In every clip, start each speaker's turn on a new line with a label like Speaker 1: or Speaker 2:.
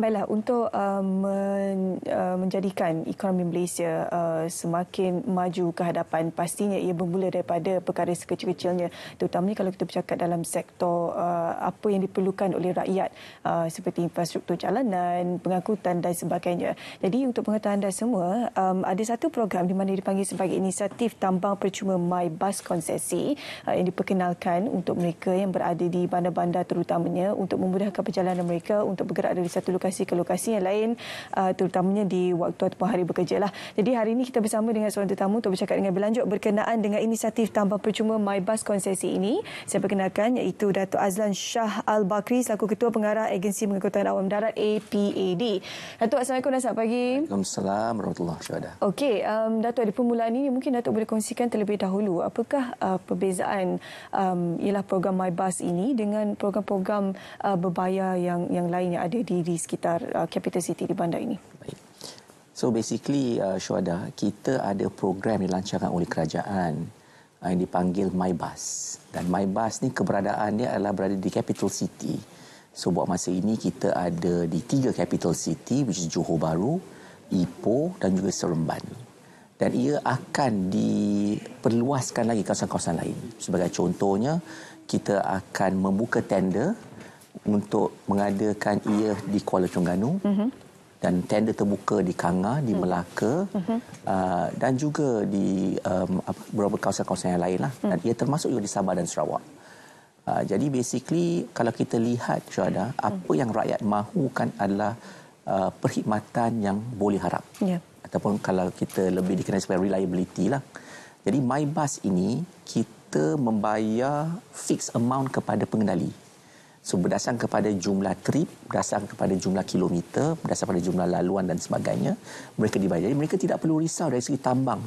Speaker 1: Baiklah, untuk uh, men, uh, menjadikan ekonomi Malaysia uh, semakin maju ke hadapan, pastinya ia bermula daripada perkara sekecil-kecilnya. Terutamanya kalau kita bercakap dalam sektor uh, apa yang diperlukan oleh rakyat uh, seperti infrastruktur jalanan, pengangkutan dan sebagainya. Jadi untuk pengetahuan anda semua, um, ada satu program di mana dipanggil sebagai inisiatif tambang percuma My Bus Konsesi uh, yang diperkenalkan untuk mereka yang berada di bandar-bandar terutamanya untuk memudahkan perjalanan mereka untuk bergerak dari satu lokasi lokasi ke lokasi yang lain uh, terutamanya di waktu ataupun hari bekerja lah. Jadi hari ini kita bersama dengan seorang tetamu untuk bercakap dengan berlanjut berkenaan dengan inisiatif tanpa percuma My Bus Konsesi ini. Saya perkenalkan iaitu Datuk Azlan Shah Al-Bakri selaku Ketua Pengarah Agensi Pengangkutan Awam Darat APAD. Datuk, Assalamualaikum dan selamat pagi.
Speaker 2: Assalamualaikum. warahmatullahi wabarakatuh.
Speaker 1: Okey, um, Dato' di permulaan ini mungkin Dato' boleh kongsikan terlebih dahulu apakah uh, perbezaan um, ialah program My Bus ini dengan program-program uh, berbayar yang yang lain yang ada di, di sekitar uh, Capital City di bandar ini.
Speaker 2: So basically uh, Syuada, kita ada program dilancarkan oleh kerajaan uh, yang dipanggil MyBus. Dan MyBus ni keberadaan dia adalah berada di Capital City. So buat masa ini kita ada di tiga Capital City which is Johor Bahru, Ipoh dan juga Seremban. Dan ia akan diperluaskan lagi kawasan-kawasan lain. Sebagai contohnya, kita akan membuka tender untuk mengadakan ia di Kuala Terengganu mm -hmm. dan tender terbuka di Kanga, di mhm. Melaka mm -hmm. uh, dan juga di um, beberapa kawasan-kawasan yang lain lah. mm. dan ia termasuk juga di Sabah dan Sarawak uh, jadi basically kalau kita lihat Syuhada, mhm. apa yang rakyat mahukan adalah uh, perkhidmatan yang boleh harap yeah. ataupun kalau kita lebih dikenali sebagai reliability lah. jadi MyBus ini kita membayar fixed amount kepada pengendali So berdasarkan kepada jumlah trip, berdasarkan kepada jumlah kilometer, berdasarkan kepada jumlah laluan dan sebagainya, mereka dibayar. Jadi mereka tidak perlu risau dari segi tambang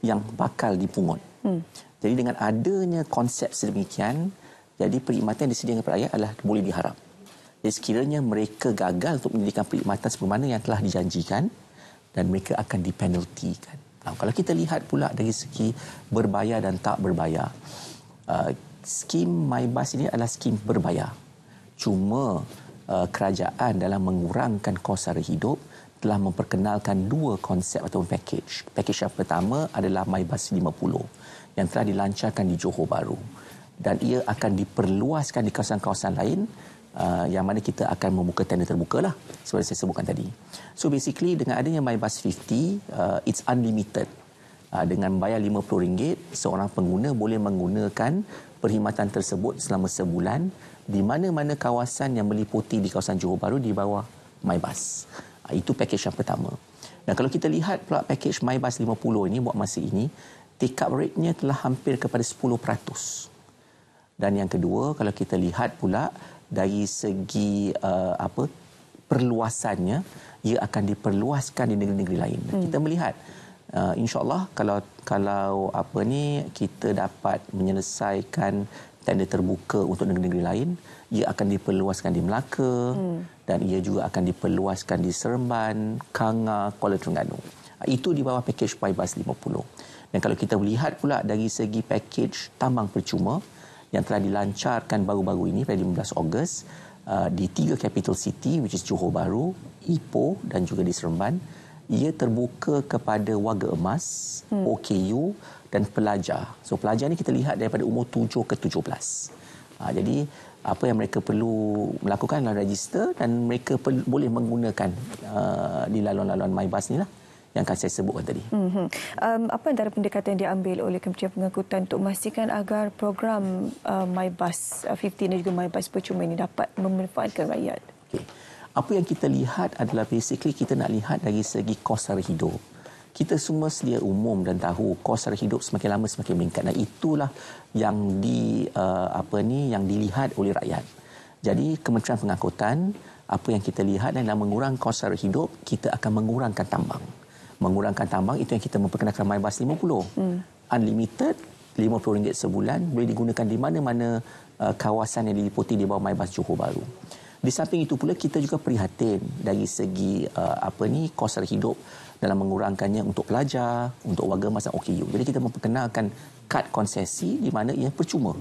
Speaker 2: yang bakal dipungut. Hmm. Jadi dengan adanya konsep sedemikian, jadi perkhidmatan yang disediakan kepada rakyat adalah boleh diharap. Jadi sekiranya mereka gagal untuk menyediakan perkhidmatan sebagaimana yang telah dijanjikan dan mereka akan dipenaltikan. Nah, kalau kita lihat pula dari segi berbayar dan tak berbayar, uh, skim MyBus ini adalah skim berbayar cuma uh, kerajaan dalam mengurangkan kos sara hidup telah memperkenalkan dua konsep atau package. Package yang pertama adalah MyBus 50 yang telah dilancarkan di Johor Bahru dan ia akan diperluaskan di kawasan-kawasan lain uh, yang mana kita akan membuka tender terbuka lah seperti saya sebutkan tadi. So basically dengan adanya MyBus 50, uh, it's unlimited. Uh, dengan bayar RM50, seorang pengguna boleh menggunakan perkhidmatan tersebut selama sebulan di mana-mana kawasan yang meliputi di kawasan Johor Bahru di bawah MyBus. Ah, itu pakej yang pertama. Dan kalau kita lihat pula pakej MyBus 50 ini buat masa ini, take up rate-nya telah hampir kepada 10%. Dan yang kedua, kalau kita lihat pula dari segi uh, apa perluasannya, ia akan diperluaskan di negeri-negeri lain. Hmm. Kita melihat uh, insyaallah kalau kalau apa ni kita dapat menyelesaikan tender terbuka untuk negeri-negeri lain ia akan diperluaskan di Melaka hmm. dan ia juga akan diperluaskan di Seremban, Kanga, Kuala Terengganu. Uh, itu di bawah pakej Paybas 50. Dan kalau kita melihat pula dari segi pakej tambang percuma yang telah dilancarkan baru-baru ini pada 15 Ogos uh, di tiga capital city which is Johor Bahru, Ipoh dan juga di Seremban, ia terbuka kepada warga emas, hmm. OKU dan pelajar. So pelajar ni kita lihat daripada umur 7 ke 17. Ha, ah, jadi apa yang mereka perlu melakukan adalah register dan mereka boleh menggunakan uh, di laluan-laluan MyBus ni lah yang akan saya sebutkan tadi. Mm-hmm.
Speaker 1: Um, apa antara pendekatan yang diambil oleh Kementerian Pengangkutan untuk memastikan agar program uh, MyBus 15 uh, dan juga MyBus percuma ini dapat memanfaatkan rakyat? Okay
Speaker 2: apa yang kita lihat adalah basically kita nak lihat dari segi kos sara hidup. Kita semua sedia umum dan tahu kos sara hidup semakin lama semakin meningkat. Nah itulah yang di uh, apa ni yang dilihat oleh rakyat. Jadi Kementerian Pengangkutan apa yang kita lihat dan dalam mengurangkan kos sara hidup kita akan mengurangkan tambang. Mengurangkan tambang itu yang kita memperkenalkan MyBus 50. Hmm. Unlimited RM50 sebulan boleh digunakan di mana-mana uh, kawasan yang diliputi di bawah MyBus Johor Bahru. Di samping itu pula kita juga prihatin dari segi uh, apa ni kos hidup dalam mengurangkannya untuk pelajar, untuk warga masa OKU. Jadi kita memperkenalkan kad konsesi di mana ia percuma.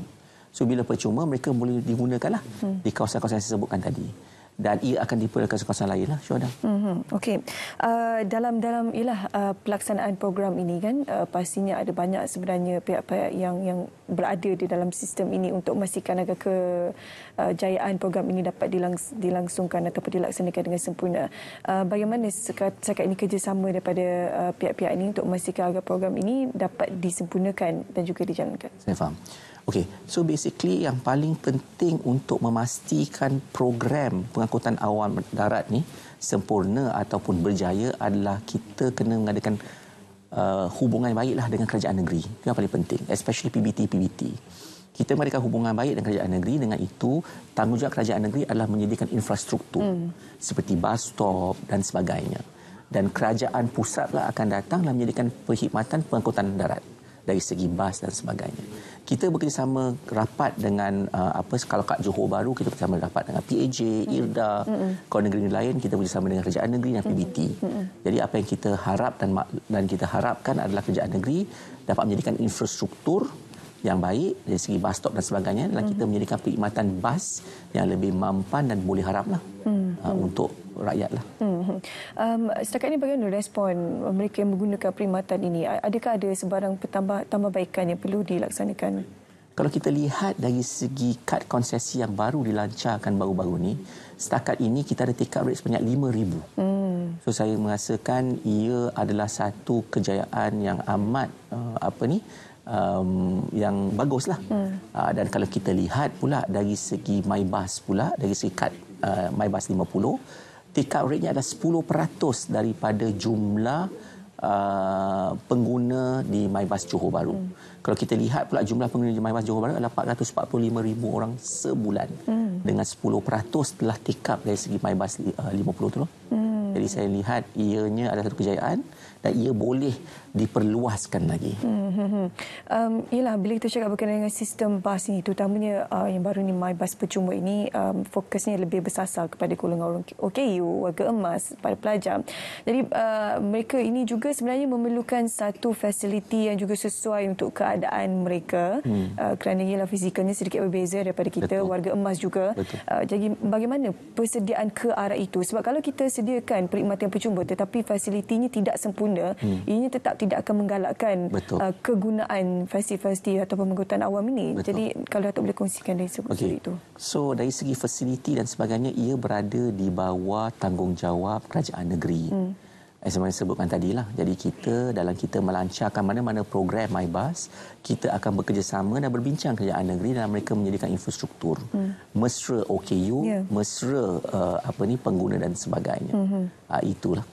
Speaker 2: So bila percuma mereka boleh digunakanlah hmm. di kawasan-kawasan yang saya sebutkan tadi dan ia akan dipulangkan ke kawasan lain lah Syuhada.
Speaker 1: Mm Okey. Uh, dalam dalam ialah uh, pelaksanaan program ini kan uh, pastinya ada banyak sebenarnya pihak-pihak yang yang berada di dalam sistem ini untuk memastikan agar ke kejayaan uh, program ini dapat dilangs dilangsungkan ataupun dilaksanakan dengan sempurna. Uh, bagaimana sekat, sekat ini kerjasama daripada uh, pihak-pihak uh, ini untuk memastikan agar program ini dapat disempurnakan dan juga dijalankan?
Speaker 2: Saya faham. Okey, so basically yang paling penting untuk memastikan program pengangkutan awam darat ni sempurna ataupun berjaya adalah kita kena mengadakan uh, hubungan yang baiklah dengan kerajaan negeri. Itu yang paling penting, especially PBT-PBT. Kita mereka hubungan baik dengan kerajaan negeri dengan itu tanggungjawab kerajaan negeri adalah menyediakan infrastruktur hmm. seperti bus stop dan sebagainya. Dan kerajaan pusatlah akan datang dan menyediakan perkhidmatan pengangkutan darat dari segi bas dan sebagainya kita bekerjasama rapat dengan uh, apa kalau kat Johor Baru kita bekerjasama rapat dengan PAJ, mm-hmm. IRDA, mm-hmm. Kau Negeri lain kita bekerjasama dengan Kerajaan Negeri dan PBT. Mm-hmm. Jadi apa yang kita harap dan dan kita harapkan adalah Kerajaan Negeri dapat menjadikan infrastruktur yang baik dari segi bus stop dan sebagainya dan mm-hmm. kita menjadikan perkhidmatan bas yang lebih mampan dan boleh haraplah mm-hmm. uh, untuk rakyat lah.
Speaker 1: Hmm. Um, setakat ini bagaimana respon mereka yang menggunakan perkhidmatan ini? Adakah ada sebarang tambah tambahbaikan yang perlu dilaksanakan?
Speaker 2: Kalau kita lihat dari segi kad konsesi yang baru dilancarkan baru-baru ini, setakat ini kita ada take up rate sebanyak 5,000. Hmm. So saya merasakan ia adalah satu kejayaan yang amat uh, apa ni um, yang baguslah. Hmm. Uh, dan kalau kita lihat pula dari segi MyBus pula dari segi kad uh, MyBus 50 take up rate-nya adalah 10% daripada jumlah uh, pengguna di MyBus Johor Bahru. Hmm. Kalau kita lihat pula jumlah pengguna di MyBus Johor Bahru adalah 445,000 orang sebulan. Hmm. Dengan 10% telah take up dari segi MyBus uh, 50 itu. Hmm. Jadi saya lihat ianya adalah satu kejayaan dan ia boleh diperluaskan lagi.
Speaker 1: Hmm, hmm, hmm. Um, yalah, bila kita cakap berkenaan dengan sistem bas ini, terutamanya uh, yang baru ini MyBus Percuma ini, um, fokusnya lebih bersasar kepada golongan orang OKU, warga emas, para pelajar. Jadi uh, mereka ini juga sebenarnya memerlukan satu fasiliti yang juga sesuai untuk keadaan mereka hmm. uh, kerana ialah fizikalnya sedikit berbeza daripada kita, Betul. warga emas juga. Uh, jadi bagaimana persediaan ke arah itu? Sebab kalau kita sediakan perkhidmatan percuma tetapi fasilitinya tidak sempurna sempurna hmm. ianya tetap tidak akan menggalakkan uh, kegunaan fasiliti-fasiliti ataupun pengangkutan awam ini. Betul. Jadi kalau Datuk boleh kongsikan dari segi okay. itu.
Speaker 2: So dari segi fasiliti dan sebagainya ia berada di bawah tanggungjawab kerajaan negeri. Hmm. Seperti yang sebutkan tadilah. Jadi kita dalam kita melancarkan mana-mana program MyBus, kita akan bekerjasama dan berbincang kerajaan negeri dan mereka menyediakan infrastruktur. Hmm. Mesra OKU, yeah. mesra uh, apa ni pengguna dan sebagainya. Hmm. Uh, itulah.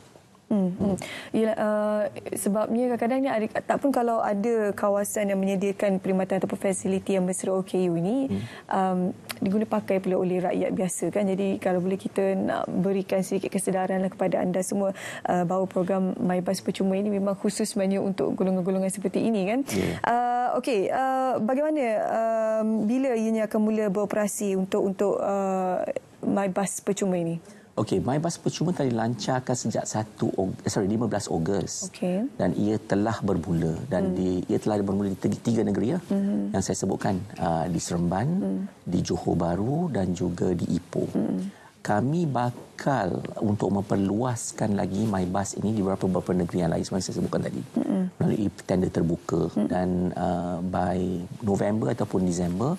Speaker 2: Hmm.
Speaker 1: Ya, uh, sebabnya kadang-kadang ni ada, tak pun kalau ada kawasan yang menyediakan perkhidmatan ataupun fasiliti yang mesra OKU ini hmm. um, diguna pakai pula oleh rakyat biasa kan jadi kalau boleh kita nak berikan sedikit kesedaran kepada anda semua uh, bahawa program MyBus Percuma ini memang khusus sebenarnya untuk golongan-golongan seperti ini kan yeah. uh, Okey, uh, bagaimana uh, bila ianya akan mula beroperasi untuk untuk uh, MyBus Percuma ini?
Speaker 2: Okey, MyBus percuma telah dilancarkan sejak 1 Og, eh, sorry 15 Ogos. Okay. Dan ia telah bermula dan hmm. di, ia telah bermula di tiga, tiga negeri ya. Hmm. Yang saya sebutkan uh, di Seremban, hmm. di Johor Bahru dan juga di Ipoh. Hmm. Kami bakal untuk memperluaskan lagi MyBus ini di beberapa-beberapa negeri yang lain seperti saya sebutkan tadi. Hmm. Melalui tender terbuka hmm. dan uh, by November ataupun Disember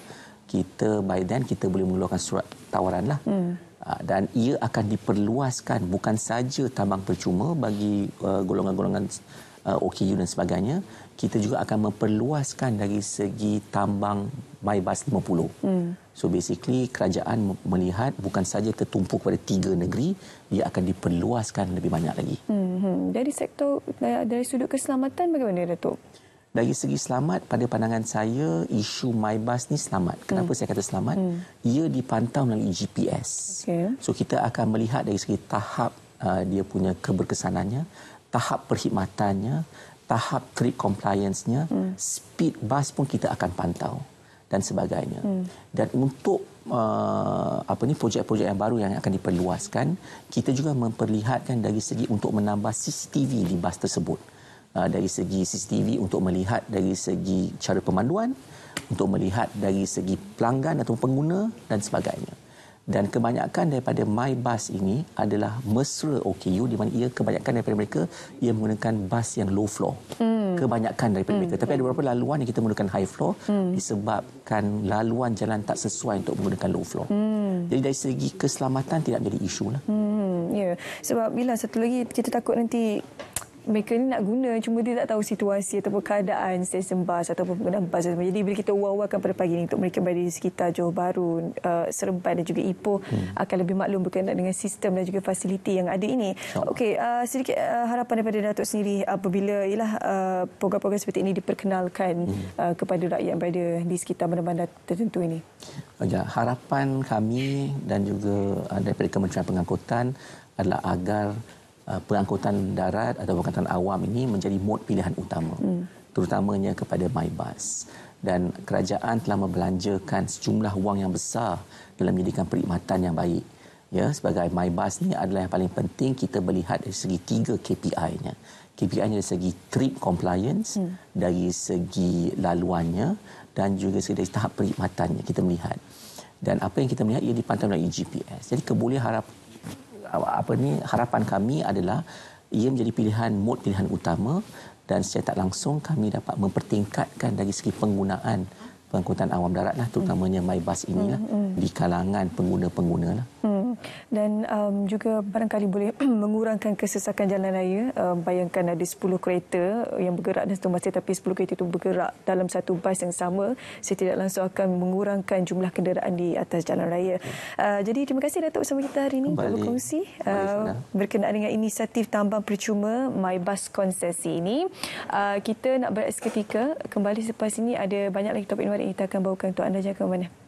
Speaker 2: kita by then kita boleh mengeluarkan surat tawaran lah. Hmm. Ah, dan ia akan diperluaskan bukan saja tambang percuma bagi uh, golongan-golongan uh, OKU dan sebagainya. Kita juga akan memperluaskan dari segi tambang MyBus 50. Hmm. So basically kerajaan melihat bukan saja tertumpu kepada tiga negeri, ia akan diperluaskan lebih banyak lagi.
Speaker 1: Hmm. hmm. Dari sektor, dari sudut keselamatan bagaimana
Speaker 2: Datuk? dari segi selamat pada pandangan saya isu MyBus ni selamat. Kenapa hmm. saya kata selamat? Hmm. Ia dipantau melalui GPS. Okay. So kita akan melihat dari segi tahap uh, dia punya keberkesanannya, tahap perkhidmatannya, tahap trip compliance-nya, hmm. speed bus pun kita akan pantau dan sebagainya. Hmm. Dan untuk uh, apa ni projek-projek yang baru yang akan diperluaskan, kita juga memperlihatkan dari segi untuk menambah CCTV di bus tersebut. Ah, dari segi CCTV untuk melihat dari segi cara pemanduan untuk melihat dari segi pelanggan atau pengguna dan sebagainya. Dan kebanyakan daripada My Bus ini adalah mesra OKU di mana ia kebanyakan daripada mereka ia menggunakan bus yang low floor. Hmm. Kebanyakan daripada hmm. mereka. Tapi ada beberapa laluan yang kita menggunakan high floor hmm. disebabkan laluan jalan tak sesuai untuk menggunakan low floor. Hmm. Jadi dari segi keselamatan tidak menjadi isu. Lah. Hmm. yeah.
Speaker 1: sebab bila satu lagi kita takut nanti mereka ni nak guna cuma dia tak tahu situasi atau keadaan stesen bas ataupun penggunaan bas dan jadi bila kita wawarkan pada pagi ini untuk mereka berada di sekitar Johor Bahru uh, Seremban dan juga Ipoh hmm. akan lebih maklum berkenaan dengan sistem dan juga fasiliti yang ada ini Okey, uh, sedikit uh, harapan daripada Datuk sendiri apabila ialah uh, program-program seperti ini diperkenalkan hmm. uh, kepada rakyat berada di sekitar bandar-bandar tertentu ini
Speaker 2: Ya, harapan kami dan juga uh, daripada Kementerian Pengangkutan adalah agar hmm Uh, pengangkutan darat atau pengangkutan awam ini menjadi mod pilihan utama hmm. terutamanya kepada MyBus dan kerajaan telah membelanjakan sejumlah wang yang besar dalam menjadikan perkhidmatan yang baik ya sebagai MyBus ini adalah yang paling penting kita melihat dari segi tiga KPI-nya KPI-nya dari segi trip compliance hmm. dari segi laluannya dan juga dari tahap perkhidmatannya kita melihat dan apa yang kita melihat ia dipantau melalui GPS jadi keboleh harap apa ni harapan kami adalah ia menjadi pilihan mod pilihan utama dan secara tak langsung kami dapat mempertingkatkan dari segi penggunaan pengangkutan awam darat lah terutamanya MyBus inilah hmm, hmm. di kalangan pengguna-pengguna lah.
Speaker 1: Hmm dan um, juga barangkali boleh mengurangkan kesesakan jalan raya. Uh, bayangkan ada 10 kereta yang bergerak dalam satu masih tapi 10 kereta itu bergerak dalam satu bas yang sama. Saya tidak langsung akan mengurangkan jumlah kenderaan di atas jalan raya. Uh, jadi terima kasih Datuk bersama kita hari ini untuk berkongsi uh, berkenaan dengan inisiatif tambang percuma My Bus Konsesi ini. Uh, kita nak berat seketika. Kembali selepas ini ada banyak lagi topik yang kita akan bawakan untuk anda. Jangan mana.